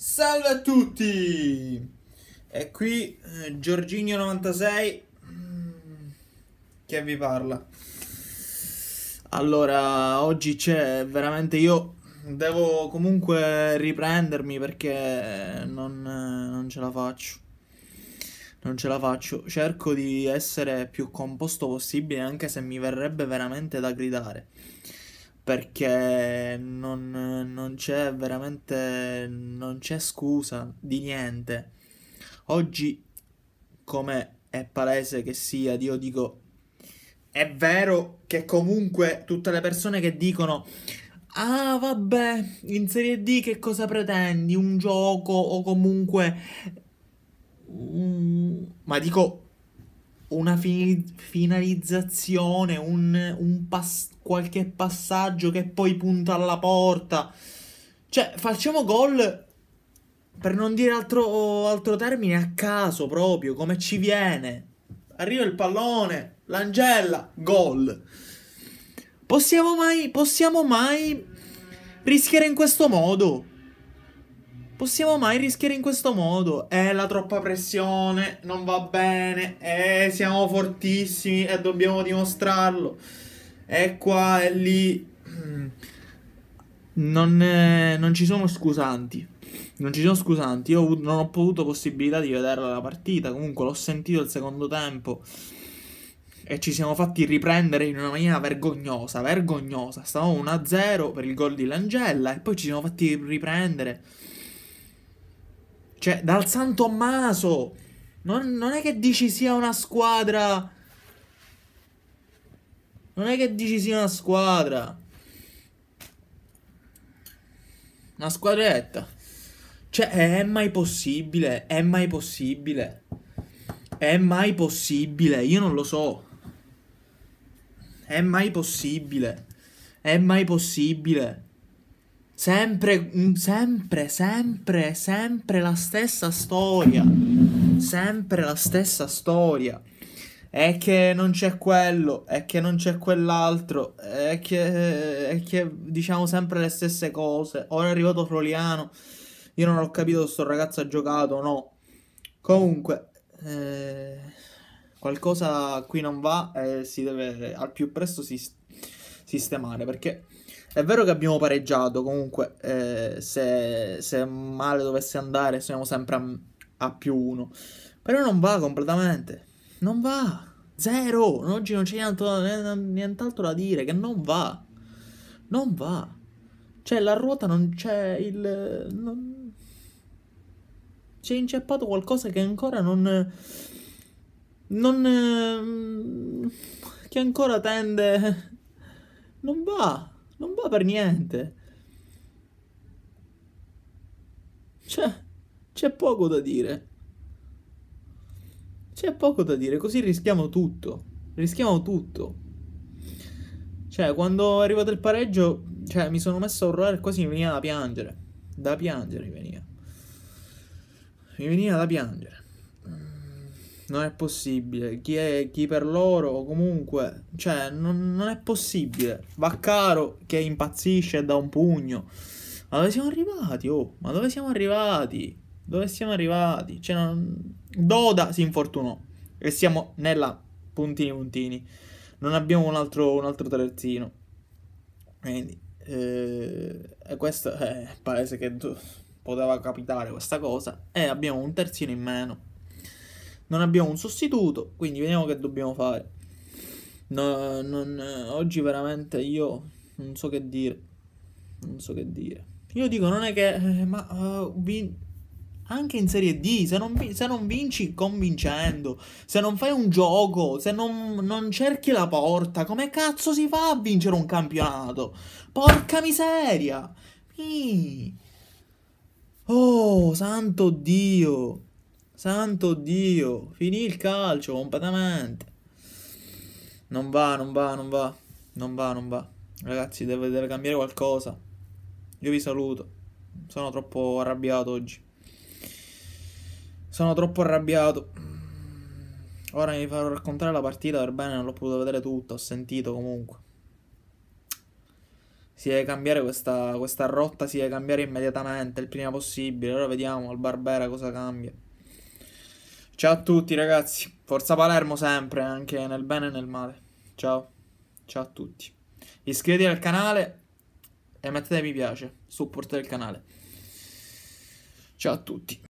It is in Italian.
Salve a tutti! E qui eh, Giorginio96 che vi parla. Allora, oggi c'è veramente io devo comunque riprendermi perché non, eh, non ce la faccio. Non ce la faccio. Cerco di essere più composto possibile anche se mi verrebbe veramente da gridare perché non, non c'è veramente, non c'è scusa di niente. Oggi, come è palese che sia, io dico, è vero che comunque tutte le persone che dicono... Ah, vabbè, in Serie D che cosa pretendi? Un gioco o comunque... ma dico una fi- finalizzazione, un, un pas- qualche passaggio che poi punta alla porta. Cioè, facciamo gol per non dire altro, altro termine a caso proprio, come ci viene. Arriva il pallone, l'angella, gol. Possiamo mai, possiamo mai rischiare in questo modo? possiamo mai rischiare in questo modo? Eh, la troppa pressione, non va bene, eh, siamo fortissimi e dobbiamo dimostrarlo. E qua e lì... Mm, non, eh, non, ci sono scusanti. Non ci sono scusanti. Io non ho avuto possibilità di vederla la partita. Comunque l'ho sentito il secondo tempo. E ci siamo fatti riprendere in una maniera vergognosa. Vergognosa. Stavamo 1-0 per il gol di Langella. E poi ci siamo fatti riprendere. Cioè, dal San Tommaso. Non, non è che dici sia una squadra. Non è che dici sia una squadra. Una squadretta. Cioè, è mai possibile? È mai possibile? È mai possibile? Io non lo so. È mai possibile? È mai possibile? Sempre, mm, sempre, sempre, sempre la stessa storia. Sempre la stessa storia. È che non c'è quello, è che non c'è quell'altro, è che, è che diciamo sempre le stesse cose. Ora è arrivato Floriano, io non ho capito se sto ragazzo ha giocato o no. Comunque, eh, qualcosa qui non va e si deve al più presto si, sistemare perché è vero che abbiamo pareggiato, comunque eh, se, se, male dovesse andare siamo sempre a, a più uno. Però non va completamente, non va. Zero, oggi non c'è eh, nient'altro da dire, che non va. Non va. Cioè la ruota non c'è il... Non... C'è inceppato qualcosa che ancora non... Non... Ehm, che ancora tende... Non va. Non va per niente. Cioè, c'è poco da dire. C'è poco da dire, così rischiamo tutto. Rischiamo tutto. Cioè, quando è arrivato il pareggio, cioè, mi sono messo a urlare e quasi mi veniva da piangere. Da piangere mi veniva. Mi veniva da piangere non è possibile. Chi è chi per loro comunque, cioè, non, non, è possibile. Vaccaro che impazzisce e dà un pugno. Ma dove siamo arrivati? Oh, ma dove siamo arrivati? Dove siamo arrivati? Cioè, non... Doda si infortunò e siamo nella puntini puntini. Non abbiamo un altro, un altro terzino. Quindi, eh, e questo eh, è paese che poteva capitare questa cosa. E abbiamo un terzino in meno non abbiamo un sostituto, quindi vediamo che dobbiamo fare. No, non, oggi veramente io non so che dire. Non so che dire. Io dico, non è che... Eh, ma uh, vin- anche in Serie D, se non, se non, vinci convincendo, se non fai un gioco, se non, non cerchi la porta, come cazzo si fa a vincere un campionato? Porca miseria! Mì. Oh, santo Dio! Santo Dio, finì il calcio completamente. Non va, non va, non va. Non va, non va. Ragazzi, deve, deve cambiare qualcosa. Io vi saluto. Sono troppo arrabbiato oggi. Sono troppo arrabbiato. Ora mi farò raccontare la partita per bene, non l'ho potuto vedere tutto. ho sentito comunque. Si deve cambiare questa, questa rotta, si deve cambiare immediatamente, il prima possibile. Ora vediamo al Barbera cosa cambia. Ciao a tutti ragazzi, forza Palermo sempre, anche nel bene e nel male. Ciao, ciao a tutti. Iscrivetevi al canale e mettete mi piace, supportate il canale. Ciao a tutti.